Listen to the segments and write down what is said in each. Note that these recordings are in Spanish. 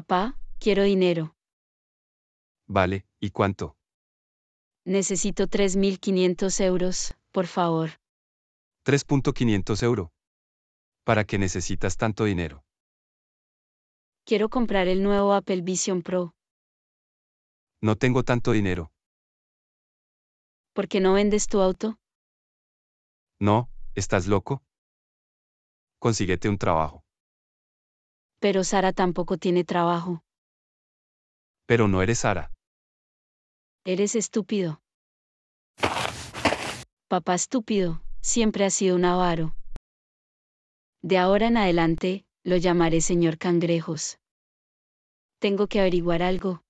Papá, quiero dinero. Vale, ¿y cuánto? Necesito 3.500 euros, por favor. 3.500 euros. ¿Para qué necesitas tanto dinero? Quiero comprar el nuevo Apple Vision Pro. No tengo tanto dinero. ¿Por qué no vendes tu auto? No, ¿estás loco? Consíguete un trabajo. Pero Sara tampoco tiene trabajo. Pero no eres Sara. Eres estúpido. Papá estúpido, siempre ha sido un avaro. De ahora en adelante, lo llamaré señor cangrejos. Tengo que averiguar algo.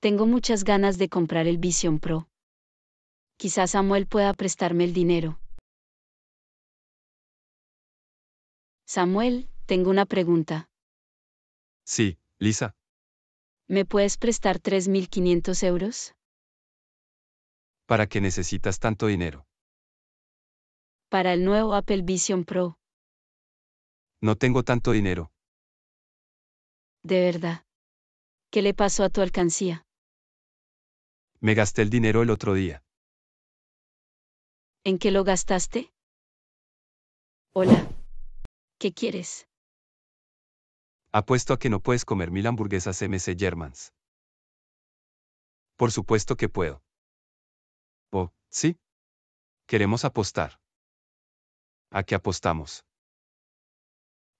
Tengo muchas ganas de comprar el Vision Pro. Quizás Samuel pueda prestarme el dinero. Samuel, tengo una pregunta. Sí, Lisa. ¿Me puedes prestar 3.500 euros? ¿Para qué necesitas tanto dinero? Para el nuevo Apple Vision Pro. No tengo tanto dinero. De verdad. ¿Qué le pasó a tu alcancía? Me gasté el dinero el otro día. ¿En qué lo gastaste? Hola. ¿Qué quieres? Apuesto a que no puedes comer mil hamburguesas MC Germans. Por supuesto que puedo. Oh, sí. Queremos apostar. ¿A qué apostamos?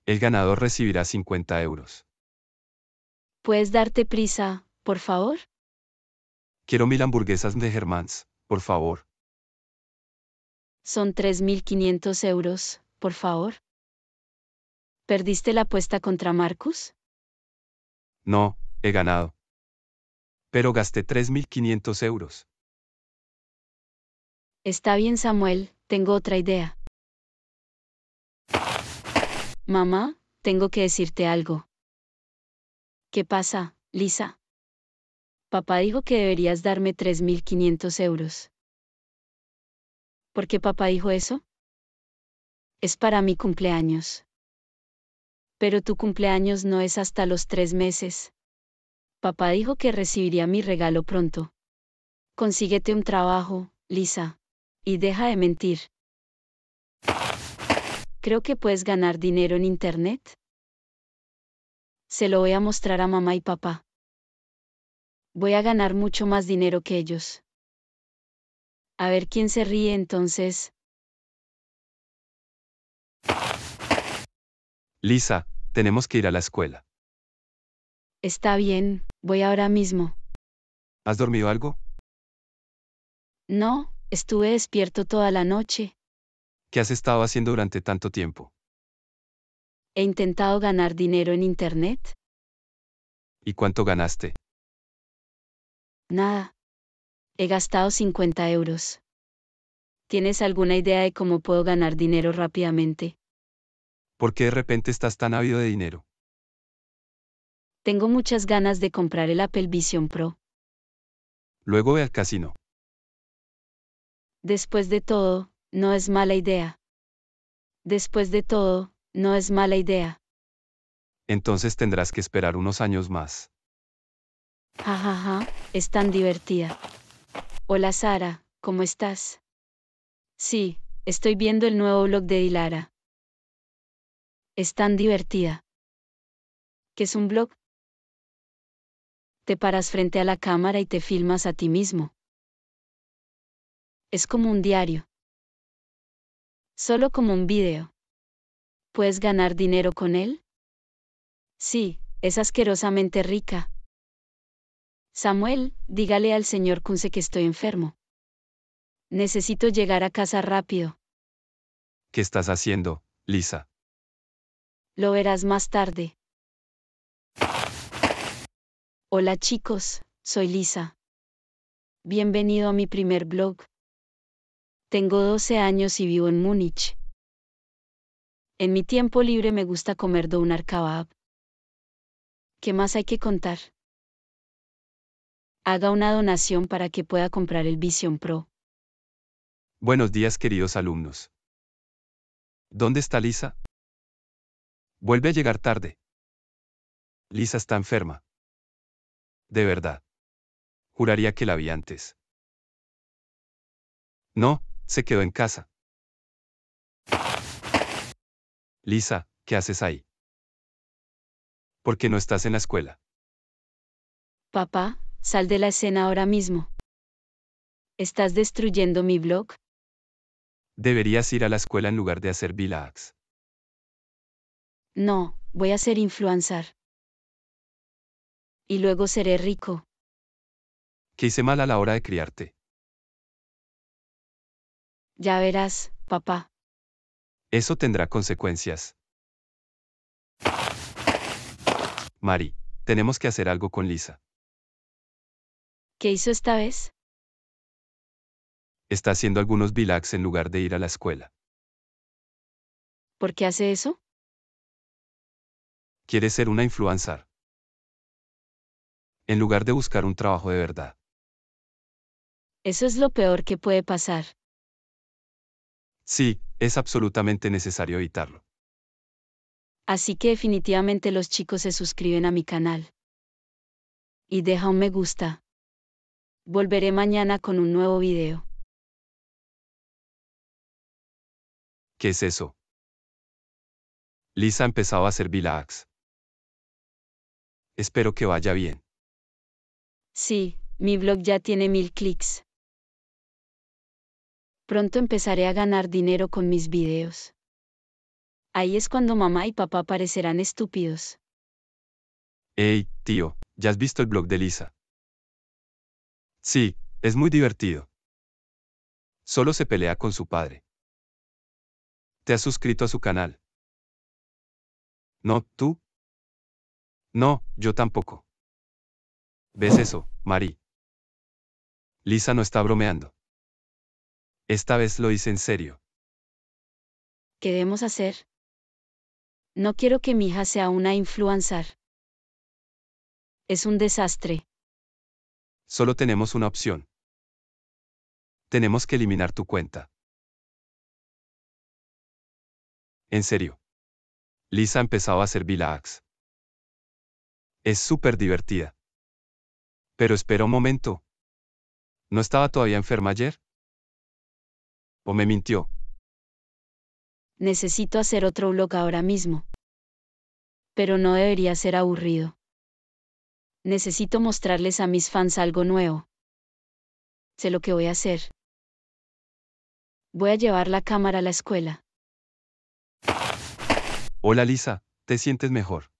El ganador recibirá 50 euros. ¿Puedes darte prisa, por favor? Quiero mil hamburguesas de Germans, por favor. Son 3.500 euros, por favor. ¿Perdiste la apuesta contra Marcus? No, he ganado. Pero gasté 3.500 euros. Está bien Samuel, tengo otra idea. Mamá, tengo que decirte algo. ¿Qué pasa, Lisa? Papá dijo que deberías darme 3.500 euros. ¿Por qué papá dijo eso? Es para mi cumpleaños pero tu cumpleaños no es hasta los tres meses. Papá dijo que recibiría mi regalo pronto. Consíguete un trabajo, Lisa. Y deja de mentir. Creo que puedes ganar dinero en Internet. Se lo voy a mostrar a mamá y papá. Voy a ganar mucho más dinero que ellos. A ver quién se ríe entonces, Lisa, tenemos que ir a la escuela. Está bien, voy ahora mismo. ¿Has dormido algo? No, estuve despierto toda la noche. ¿Qué has estado haciendo durante tanto tiempo? He intentado ganar dinero en Internet. ¿Y cuánto ganaste? Nada. He gastado 50 euros. ¿Tienes alguna idea de cómo puedo ganar dinero rápidamente? ¿Por qué de repente estás tan ávido de dinero? Tengo muchas ganas de comprar el Apple Vision Pro. Luego ve al casino. Después de todo, no es mala idea. Después de todo, no es mala idea. Entonces tendrás que esperar unos años más. Jajaja, es tan divertida. Hola Sara, ¿cómo estás? Sí, estoy viendo el nuevo blog de Dilara es tan divertida. ¿Qué es un blog? Te paras frente a la cámara y te filmas a ti mismo. Es como un diario. Solo como un video. ¿Puedes ganar dinero con él? Sí, es asquerosamente rica. Samuel, dígale al señor Kunze que estoy enfermo. Necesito llegar a casa rápido. ¿Qué estás haciendo, Lisa? Lo verás más tarde. Hola chicos, soy Lisa. Bienvenido a mi primer blog. Tengo 12 años y vivo en Múnich. En mi tiempo libre me gusta comer donar kebab. ¿Qué más hay que contar? Haga una donación para que pueda comprar el Vision Pro. Buenos días queridos alumnos. ¿Dónde está Lisa? Vuelve a llegar tarde. Lisa está enferma. De verdad. Juraría que la vi antes. No, se quedó en casa. Lisa, ¿qué haces ahí? ¿Por qué no estás en la escuela? Papá, sal de la escena ahora mismo. ¿Estás destruyendo mi blog? Deberías ir a la escuela en lugar de hacer Vilax. No, voy a ser influencer. Y luego seré rico. ¿Qué hice mal a la hora de criarte? Ya verás, papá. Eso tendrá consecuencias. Mari, tenemos que hacer algo con Lisa. ¿Qué hizo esta vez? Está haciendo algunos bilax en lugar de ir a la escuela. ¿Por qué hace eso? Quiere ser una influencer. En lugar de buscar un trabajo de verdad. Eso es lo peor que puede pasar. Sí, es absolutamente necesario evitarlo. Así que definitivamente los chicos se suscriben a mi canal. Y deja un me gusta. Volveré mañana con un nuevo video. ¿Qué es eso? Lisa empezaba a hacer Vilax. Espero que vaya bien. Sí, mi blog ya tiene mil clics. Pronto empezaré a ganar dinero con mis videos. Ahí es cuando mamá y papá parecerán estúpidos. Ey, tío, ¿ya has visto el blog de Lisa? Sí, es muy divertido. Solo se pelea con su padre. ¿Te has suscrito a su canal? No, tú, no, yo tampoco. ¿Ves oh. eso, Mari? Lisa no está bromeando. Esta vez lo hice en serio. ¿Qué debemos hacer? No quiero que mi hija sea una influencer. Es un desastre. Solo tenemos una opción. Tenemos que eliminar tu cuenta. En serio. Lisa empezado a hacer AXE. Es súper divertida. Pero espera un momento. ¿No estaba todavía enferma ayer? ¿O me mintió? Necesito hacer otro vlog ahora mismo. Pero no debería ser aburrido. Necesito mostrarles a mis fans algo nuevo. Sé lo que voy a hacer. Voy a llevar la cámara a la escuela. Hola Lisa, ¿te sientes mejor?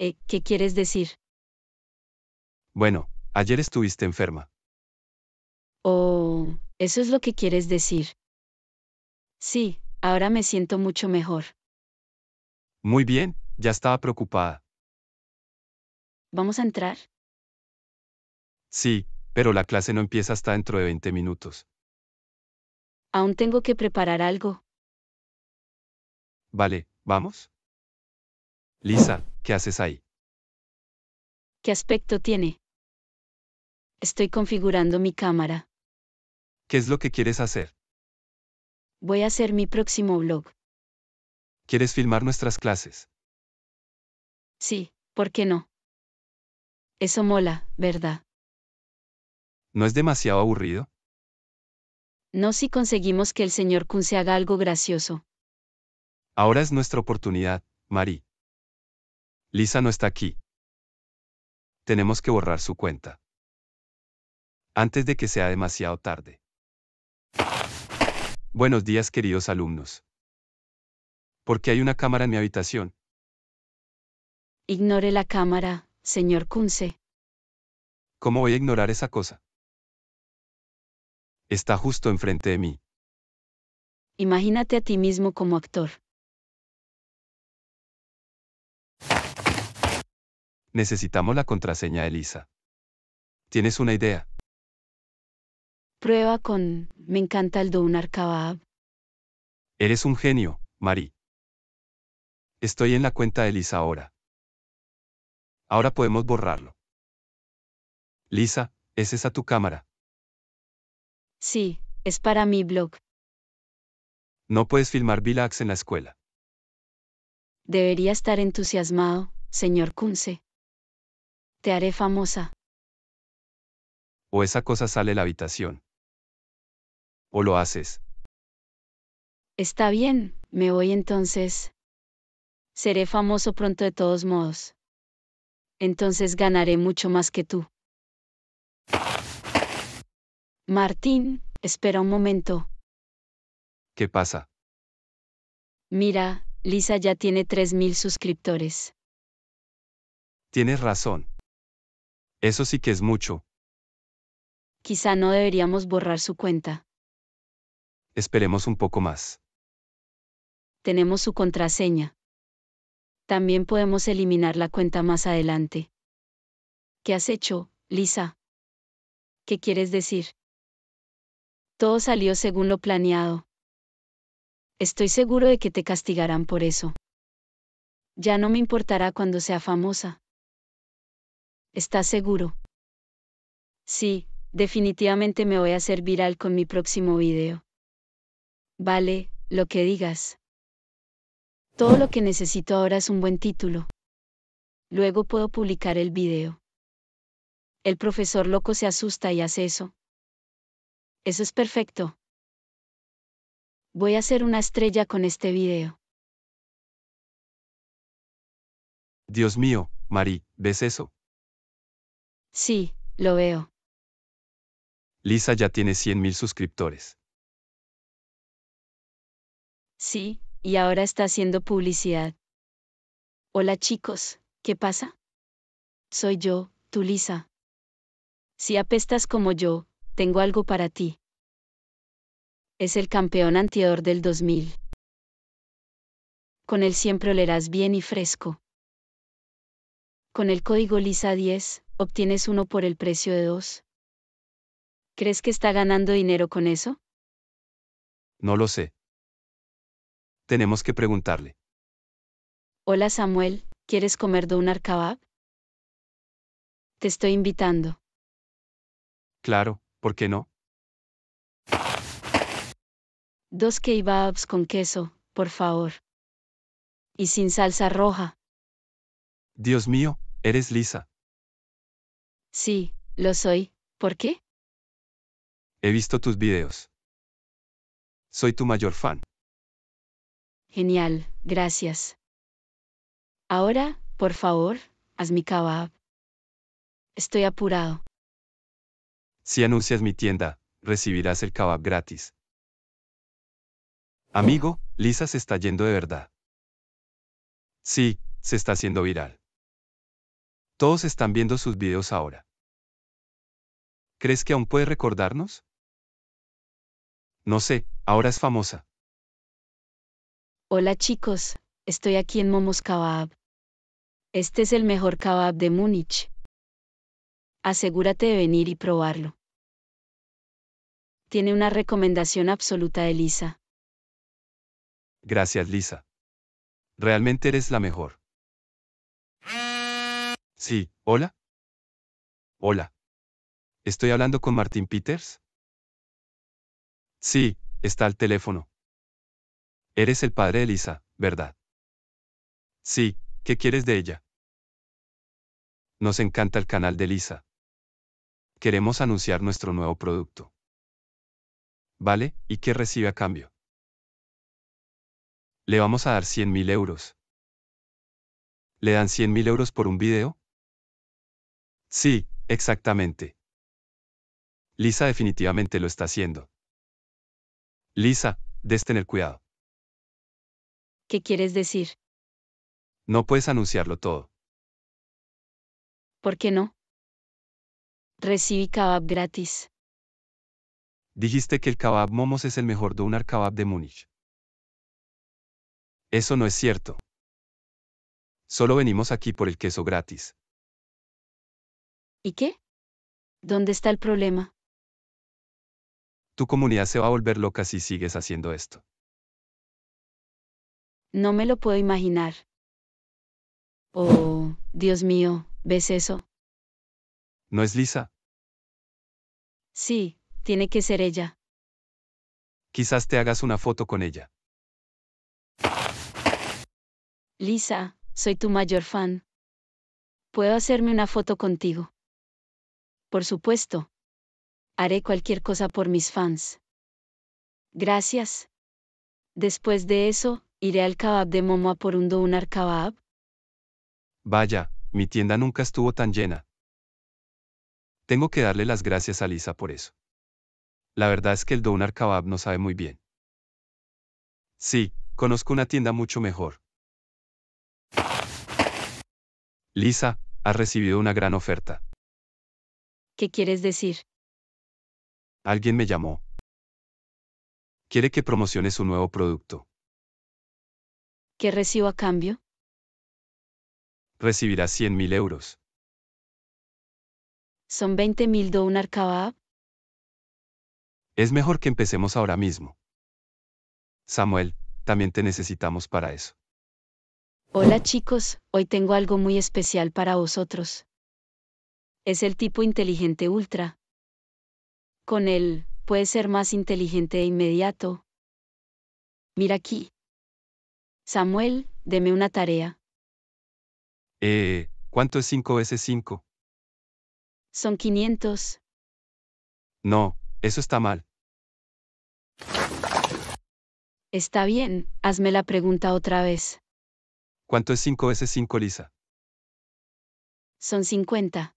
Eh, ¿Qué quieres decir? Bueno, ayer estuviste enferma. Oh, eso es lo que quieres decir. Sí, ahora me siento mucho mejor. Muy bien, ya estaba preocupada. ¿Vamos a entrar? Sí, pero la clase no empieza hasta dentro de 20 minutos. Aún tengo que preparar algo. Vale, ¿vamos? Lisa, ¿qué haces ahí? ¿Qué aspecto tiene? Estoy configurando mi cámara. ¿Qué es lo que quieres hacer? Voy a hacer mi próximo blog. ¿Quieres filmar nuestras clases? Sí, ¿por qué no? Eso mola, ¿verdad? ¿No es demasiado aburrido? No si conseguimos que el señor Kun se haga algo gracioso. Ahora es nuestra oportunidad, Marie. Lisa no está aquí. Tenemos que borrar su cuenta. Antes de que sea demasiado tarde. Buenos días queridos alumnos. ¿Por qué hay una cámara en mi habitación? Ignore la cámara, señor Kunze. ¿Cómo voy a ignorar esa cosa? Está justo enfrente de mí. Imagínate a ti mismo como actor. Necesitamos la contraseña Elisa. ¿Tienes una idea? Prueba con Me encanta el Donar Kebab. Eres un genio, Mari. Estoy en la cuenta de Lisa ahora. Ahora podemos borrarlo. Lisa, ¿es esa tu cámara? Sí, es para mi blog. No puedes filmar Vilax en la escuela. Debería estar entusiasmado, señor Kunze te haré famosa. O esa cosa sale de la habitación. O lo haces. Está bien, me voy entonces. Seré famoso pronto de todos modos. Entonces ganaré mucho más que tú. Martín, espera un momento. ¿Qué pasa? Mira, Lisa ya tiene 3.000 suscriptores. Tienes razón. Eso sí que es mucho. Quizá no deberíamos borrar su cuenta. Esperemos un poco más. Tenemos su contraseña. También podemos eliminar la cuenta más adelante. ¿Qué has hecho, Lisa? ¿Qué quieres decir? Todo salió según lo planeado. Estoy seguro de que te castigarán por eso. Ya no me importará cuando sea famosa. ¿Estás seguro? Sí, definitivamente me voy a hacer viral con mi próximo video. Vale, lo que digas. Todo lo que necesito ahora es un buen título. Luego puedo publicar el video. El profesor loco se asusta y hace eso. Eso es perfecto. Voy a ser una estrella con este video. Dios mío, Mari, ¿ves eso? Sí, lo veo. Lisa ya tiene 100.000 suscriptores. Sí, y ahora está haciendo publicidad. Hola chicos, ¿qué pasa? Soy yo, tu Lisa. Si apestas como yo, tengo algo para ti. Es el campeón antiador del 2000. Con él siempre olerás bien y fresco. Con el código LISA10, obtienes uno por el precio de dos. ¿Crees que está ganando dinero con eso? No lo sé. Tenemos que preguntarle. Hola Samuel, ¿quieres comer un kebab? Te estoy invitando. Claro, ¿por qué no? Dos kebabs con queso, por favor. Y sin salsa roja. Dios mío, eres lisa. Sí, lo soy. ¿Por qué? He visto tus videos. Soy tu mayor fan. Genial, gracias. Ahora, por favor, haz mi kebab. Estoy apurado. Si anuncias mi tienda, recibirás el kebab gratis. Amigo, Lisa se está yendo de verdad. Sí, se está haciendo viral. Todos están viendo sus videos ahora. ¿Crees que aún puede recordarnos? No sé, ahora es famosa. Hola chicos, estoy aquí en Momos Kebab. Este es el mejor kebab de Múnich. Asegúrate de venir y probarlo. Tiene una recomendación absoluta de Lisa. Gracias Lisa. Realmente eres la mejor. Sí, hola. Hola. ¿Estoy hablando con Martín Peters? Sí, está al teléfono. Eres el padre de Lisa, ¿verdad? Sí, ¿qué quieres de ella? Nos encanta el canal de Lisa. Queremos anunciar nuestro nuevo producto. ¿Vale? ¿Y qué recibe a cambio? Le vamos a dar 100.000 euros. ¿Le dan 100.000 euros por un video? Sí, exactamente. Lisa definitivamente lo está haciendo. Lisa, des tener cuidado. ¿Qué quieres decir? No puedes anunciarlo todo. ¿Por qué no? Recibí kebab gratis. Dijiste que el kebab momos es el mejor donar kebab de Múnich. Eso no es cierto. Solo venimos aquí por el queso gratis. ¿Y qué? ¿Dónde está el problema? Tu comunidad se va a volver loca si sigues haciendo esto. No me lo puedo imaginar. Oh, Dios mío, ¿ves eso? ¿No es Lisa? Sí, tiene que ser ella. Quizás te hagas una foto con ella. Lisa, soy tu mayor fan. ¿Puedo hacerme una foto contigo? Por supuesto. Haré cualquier cosa por mis fans. Gracias. Después de eso, iré al kebab de Momoa por un donar kebab. Vaya, mi tienda nunca estuvo tan llena. Tengo que darle las gracias a Lisa por eso. La verdad es que el donar kebab no sabe muy bien. Sí, conozco una tienda mucho mejor. Lisa, has recibido una gran oferta. ¿Qué quieres decir? Alguien me llamó. Quiere que promocione su nuevo producto. ¿Qué recibo a cambio? Recibirá 100.000 euros. ¿Son 20.000 donar Es mejor que empecemos ahora mismo. Samuel, también te necesitamos para eso. Hola chicos, hoy tengo algo muy especial para vosotros es el tipo inteligente ultra. Con él, puede ser más inteligente e inmediato. Mira aquí. Samuel, deme una tarea. Eh, ¿cuánto es 5 veces 5 Son 500. No, eso está mal. Está bien, hazme la pregunta otra vez. ¿Cuánto es 5 veces 5 Lisa? Son 50.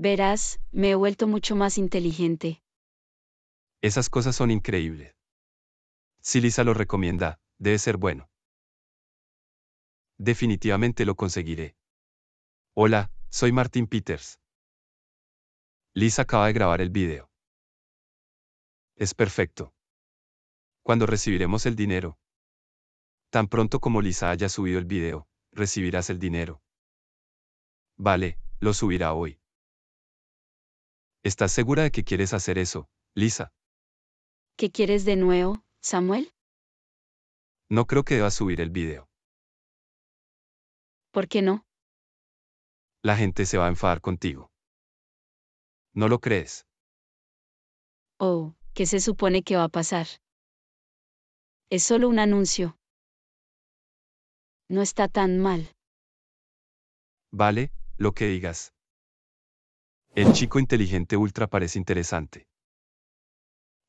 Verás, me he vuelto mucho más inteligente. Esas cosas son increíbles. Si Lisa lo recomienda, debe ser bueno. Definitivamente lo conseguiré. Hola, soy Martin Peters. Lisa acaba de grabar el video. Es perfecto. Cuando recibiremos el dinero? Tan pronto como Lisa haya subido el video, recibirás el dinero. Vale, lo subirá hoy. ¿Estás segura de que quieres hacer eso, Lisa? ¿Qué quieres de nuevo, Samuel? No creo que debas subir el video. ¿Por qué no? La gente se va a enfadar contigo. ¿No lo crees? Oh, ¿qué se supone que va a pasar? Es solo un anuncio. No está tan mal. Vale, lo que digas. El chico inteligente ultra parece interesante.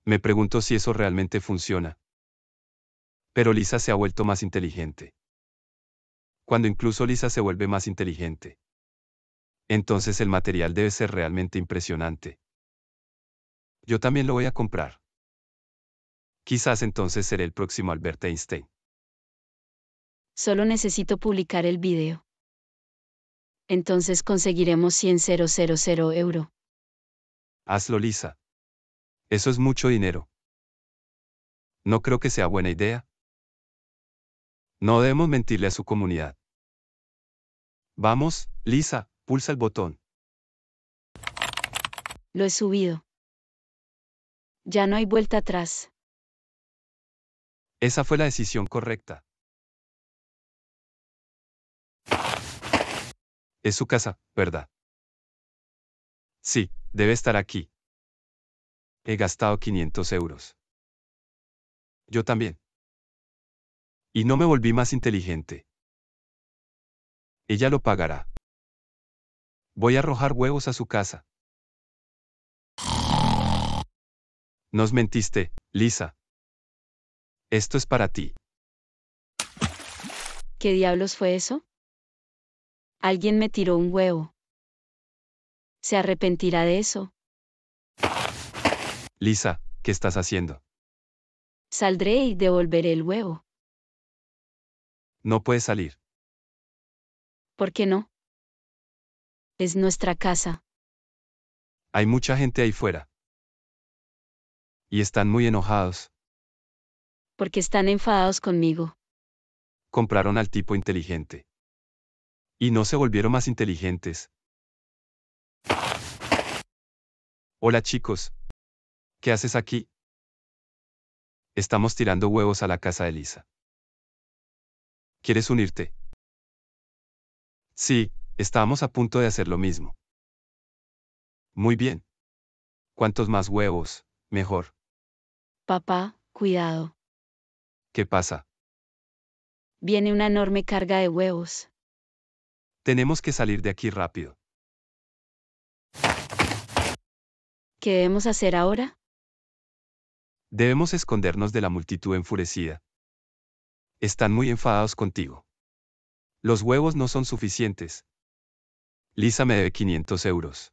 Me pregunto si eso realmente funciona. Pero Lisa se ha vuelto más inteligente. Cuando incluso Lisa se vuelve más inteligente. Entonces el material debe ser realmente impresionante. Yo también lo voy a comprar. Quizás entonces seré el próximo Albert Einstein. Solo necesito publicar el video entonces conseguiremos 100,000 euro. Hazlo, Lisa. Eso es mucho dinero. No creo que sea buena idea. No debemos mentirle a su comunidad. Vamos, Lisa, pulsa el botón. Lo he subido. Ya no hay vuelta atrás. Esa fue la decisión correcta. Es su casa, ¿verdad? Sí, debe estar aquí. He gastado 500 euros. Yo también. Y no me volví más inteligente. Ella lo pagará. Voy a arrojar huevos a su casa. Nos mentiste, Lisa. Esto es para ti. ¿Qué diablos fue eso? Alguien me tiró un huevo. ¿Se arrepentirá de eso? Lisa, ¿qué estás haciendo? Saldré y devolveré el huevo. No puedes salir. ¿Por qué no? Es nuestra casa. Hay mucha gente ahí fuera. Y están muy enojados. Porque están enfadados conmigo. Compraron al tipo inteligente y no se volvieron más inteligentes. Hola chicos. ¿Qué haces aquí? Estamos tirando huevos a la casa de Lisa. ¿Quieres unirte? Sí, estábamos a punto de hacer lo mismo. Muy bien. Cuantos más huevos, mejor. Papá, cuidado. ¿Qué pasa? Viene una enorme carga de huevos. Tenemos que salir de aquí rápido. ¿Qué debemos hacer ahora? Debemos escondernos de la multitud enfurecida. Están muy enfadados contigo. Los huevos no son suficientes. Lisa me debe 500 euros.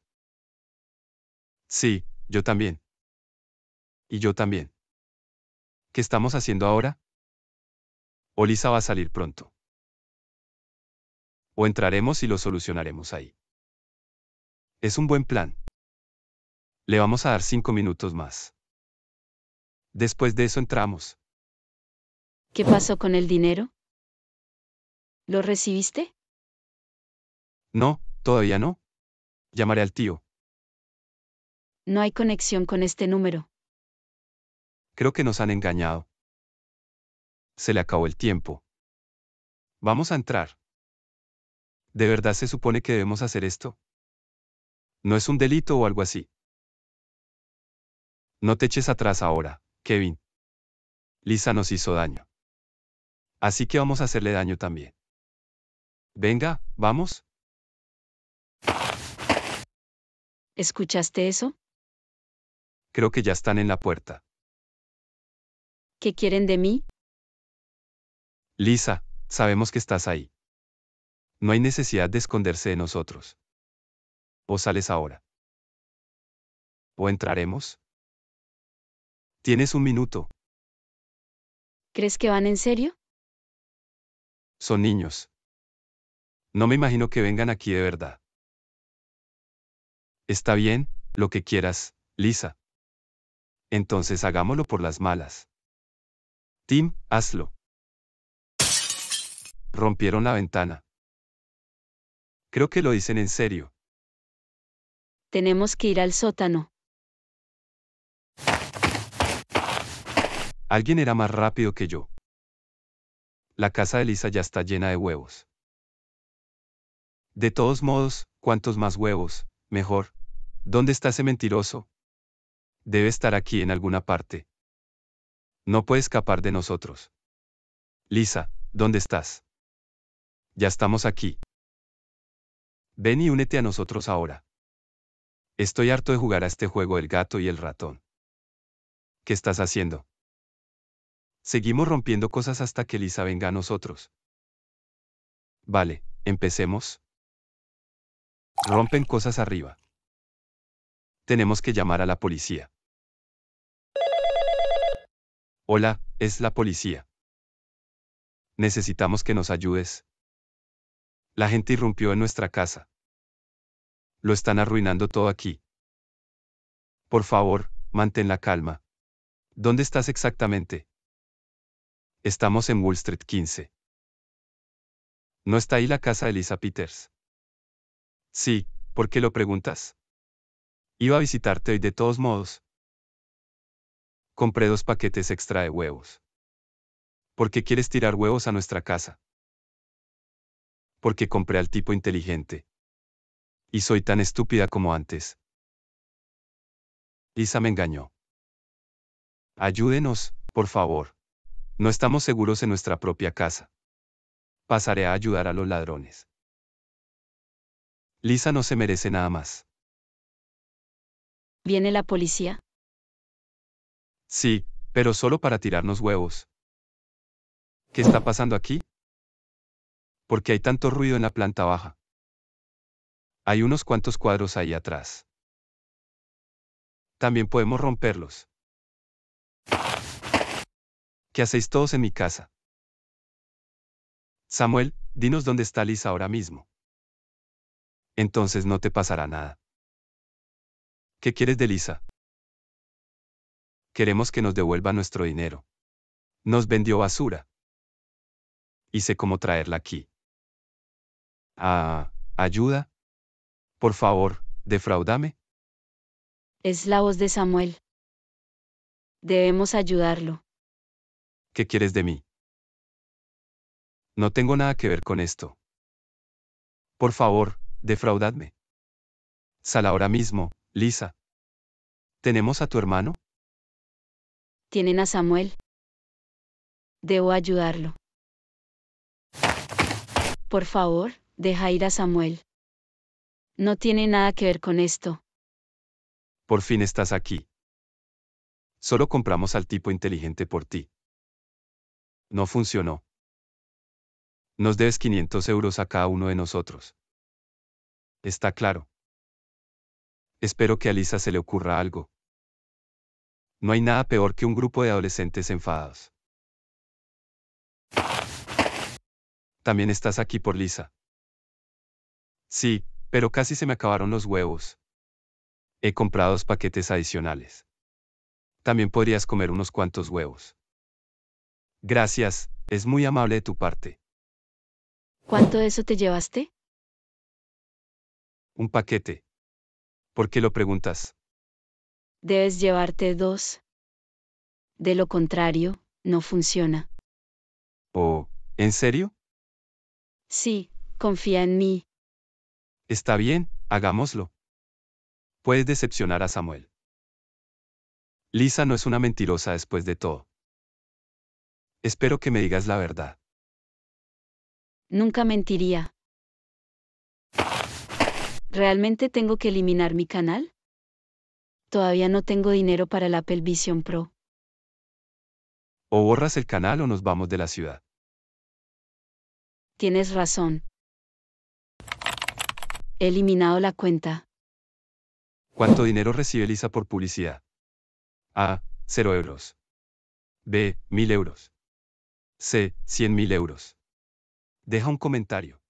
Sí, yo también. Y yo también. ¿Qué estamos haciendo ahora? O Lisa va a salir pronto o entraremos y lo solucionaremos ahí. Es un buen plan. Le vamos a dar cinco minutos más. Después de eso entramos. ¿Qué pasó con el dinero? ¿Lo recibiste? No, todavía no. Llamaré al tío. No hay conexión con este número. Creo que nos han engañado. Se le acabó el tiempo. Vamos a entrar. ¿De verdad se supone que debemos hacer esto? No es un delito o algo así. No te eches atrás ahora, Kevin. Lisa nos hizo daño. Así que vamos a hacerle daño también. Venga, vamos. ¿Escuchaste eso? Creo que ya están en la puerta. ¿Qué quieren de mí? Lisa, sabemos que estás ahí. No hay necesidad de esconderse de nosotros. O sales ahora. O entraremos. Tienes un minuto. ¿Crees que van en serio? Son niños. No me imagino que vengan aquí de verdad. Está bien, lo que quieras, Lisa. Entonces hagámoslo por las malas. Tim, hazlo. Rompieron la ventana. Creo que lo dicen en serio. Tenemos que ir al sótano. Alguien era más rápido que yo. La casa de Lisa ya está llena de huevos. De todos modos, cuantos más huevos, mejor. ¿Dónde está ese mentiroso? Debe estar aquí en alguna parte. No puede escapar de nosotros. Lisa, ¿dónde estás? Ya estamos aquí. Ven y únete a nosotros ahora. Estoy harto de jugar a este juego el gato y el ratón. ¿Qué estás haciendo? Seguimos rompiendo cosas hasta que Lisa venga a nosotros. Vale, empecemos. Rompen cosas arriba. Tenemos que llamar a la policía. Hola, es la policía. Necesitamos que nos ayudes. La gente irrumpió en nuestra casa. Lo están arruinando todo aquí. Por favor, mantén la calma. ¿Dónde estás exactamente? Estamos en Wall Street 15. ¿No está ahí la casa de Lisa Peters? Sí, ¿por qué lo preguntas? Iba a visitarte hoy de todos modos. Compré dos paquetes extra de huevos. ¿Por qué quieres tirar huevos a nuestra casa? porque compré al tipo inteligente. Y soy tan estúpida como antes. Lisa me engañó. Ayúdenos, por favor. No estamos seguros en nuestra propia casa. Pasaré a ayudar a los ladrones. Lisa no se merece nada más. ¿Viene la policía? Sí, pero solo para tirarnos huevos. ¿Qué está pasando aquí? porque hay tanto ruido en la planta baja. Hay unos cuantos cuadros ahí atrás. También podemos romperlos. ¿Qué hacéis todos en mi casa? Samuel, dinos dónde está Lisa ahora mismo. Entonces no te pasará nada. ¿Qué quieres de Lisa? Queremos que nos devuelva nuestro dinero. Nos vendió basura. Y sé cómo traerla aquí. Ah, ayuda. Por favor, defraudame. Es la voz de Samuel. Debemos ayudarlo. ¿Qué quieres de mí? No tengo nada que ver con esto. Por favor, defraudadme. Sal ahora mismo, Lisa. ¿Tenemos a tu hermano? Tienen a Samuel. Debo ayudarlo. Por favor de a Samuel. No tiene nada que ver con esto. Por fin estás aquí. Solo compramos al tipo inteligente por ti. No funcionó. Nos debes 500 euros a cada uno de nosotros. Está claro. Espero que a Lisa se le ocurra algo. No hay nada peor que un grupo de adolescentes enfadados. También estás aquí por Lisa. Sí, pero casi se me acabaron los huevos. He comprado dos paquetes adicionales. También podrías comer unos cuantos huevos. Gracias, es muy amable de tu parte. ¿Cuánto de eso te llevaste? Un paquete. ¿Por qué lo preguntas? Debes llevarte dos. De lo contrario, no funciona. ¿Oh, en serio? Sí, confía en mí. Está bien, hagámoslo. Puedes decepcionar a Samuel. Lisa no es una mentirosa después de todo. Espero que me digas la verdad. Nunca mentiría. ¿Realmente tengo que eliminar mi canal? Todavía no tengo dinero para la Apple Vision Pro. O borras el canal o nos vamos de la ciudad. Tienes razón. He eliminado la cuenta. ¿Cuánto dinero recibe Elisa por publicidad? A. 0 euros. B. 1000 euros. C. 100.000 euros. Deja un comentario.